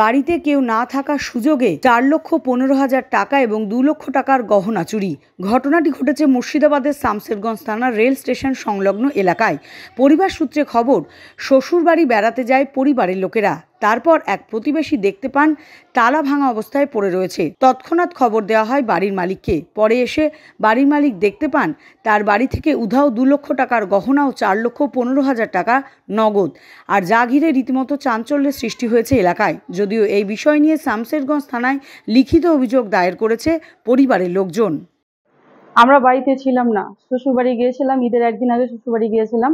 বাড়িতে কেউ না থাকার সুযোগে চার লক্ষ পনেরো হাজার টাকা এবং দু লক্ষ টাকার গহনা চুরি ঘটনাটি ঘটেছে মুর্শিদাবাদের শামসেরগঞ্জ থানার রেল স্টেশন সংলগ্ন এলাকায় পরিবার সূত্রে খবর শ্বশুরবাড়ি বেড়াতে যায় পরিবারের লোকেরা তারপর এক প্রতিবেশী দেখতে পান তালা ভাঙা অবস্থায় পড়ে রয়েছে তৎক্ষণাৎ খবর দেওয়া হয় বাড়ির মালিককে পরে এসে বাড়ির মালিক দেখতে পান তার বাড়ি থেকে উধাও দু লক্ষ টাকার গহনা ও চার লক্ষ পনেরো হাজার টাকা নগদ আর যা ঘিরে রীতিমতো চাঞ্চল্যের সৃষ্টি হয়েছে এলাকায় যদিও এই বিষয় নিয়ে শামসেরগঞ্জ থানায় লিখিত অভিযোগ দায়ের করেছে পরিবারের লোকজন আমরা বাড়িতে ছিলাম না শ্বশুরবাড়ি গিয়েছিলাম ঈদের একদিন আগে শ্বশুরবাড়ি গিয়েছিলাম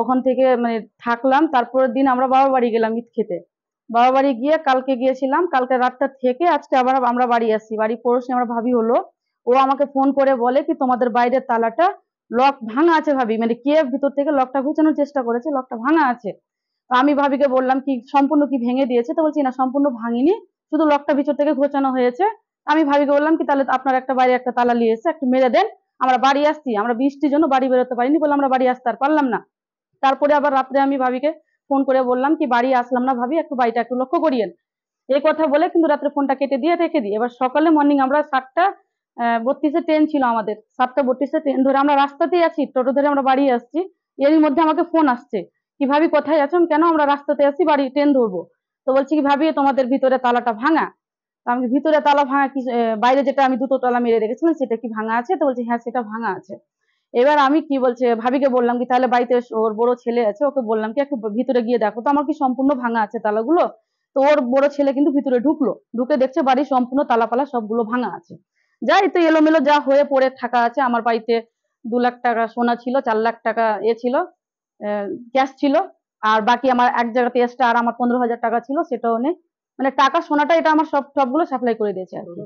ওখান থেকে মানে থাকলাম তারপরের দিন আমরা বাবার বাড়ি গেলাম ঈদ খেতে বাবা বাড়ি গিয়ে কালকে গিয়েছিলাম কালকে রাতটা থেকে আজকে আবার আমরা বাড়ি আসি বাড়ি পড়োশি আমার ভাবি হলো ও আমাকে ফোন করে বলে কি তোমাদের বাইরের তালাটা লক ভাঙা আছে ভাবি মানে কে ভিতর থেকে লকটা ঘুচানোর চেষ্টা করেছে লকটা ভাঙা আছে আমি ভাবিকে বললাম কি সম্পূর্ণ কি ভেঙে দিয়েছে তো বলছি না সম্পূর্ণ ভাঙিনি শুধু লকটা ভিতর থেকে ঘোচানো হয়েছে আমি ভাবিকে বললাম কি তাহলে আপনার একটা বাইরে একটা তালা নিয়েছে একটু মেরে দেন আমরা বাড়ি আসছি আমরা বৃষ্টির জন্য বাড়ি বেরোতে পারিনি বলে আমরা বাড়ি আসতে আর পারলাম না তারপরে আবার রাত্রে আমি ভাবিকে ফোন করে বললাম কি বাড়ি আসলাম না ভাবি একটু বাড়িটা একটু লক্ষ্য করিয়েন এই কথা বলে কিন্তু রাত্রে ফোনটা কেটে দিয়ে রেখে দিই এবার সকালে মর্নিং আমরা সাতটা বত্রিশে ট্রেন ছিল আমাদের সাতটা বত্রিশে ট্রেন ধরে আমরা রাস্তাতেই আছি টোটো ধরে আমরা বাড়ি আসছি এরই মধ্যে আমাকে ফোন আসছে কি ভাবি কোথায় আছেন কেন আমরা রাস্তাতে আসি বাড়ি ট্রেন ধরবো তো বলছি কি ভাবি তোমাদের ভিতরে তালাটা ভাঙা আমি ভিতরে তালা ভাঙা কি বাইরে যেটা আমি দুটো তালা মেরে রেখেছিলাম সেটা কি ভাঙা আছে তো বলছি হ্যাঁ সেটা ভাঙা আছে এবার আমি কি বলছে ভাবিকে বললাম কি তাহলে বাড়িতে ওর বড় ছেলে আছে ওকে বললাম কি একটু ভিতরে গিয়ে দেখো তো আমার কি সম্পূর্ণ ভাঙা আছে তালাগুলো তো ওর বড় ছেলে কিন্তু ভিতরে ঢুকলো ঢুকে দেখছে বাড়ি সম্পূর্ণ তালাপালা সবগুলো ভাঙা আছে যাই তো এলোমেলো যা হয়ে পড়ে থাকা আছে আমার বাড়িতে দু লাখ টাকা সোনা ছিল চার লাখ টাকা এ ছিল ক্যাশ ছিল আর বাকি আমার এক জায়গাতে এক্সট্রা আর আমার পনেরো হাজার টাকা ছিল সেটাও নেই মানে টাকা সোনাটা এটা আমার সব সবগুলো সাপ্লাই করে দিয়েছে আর কি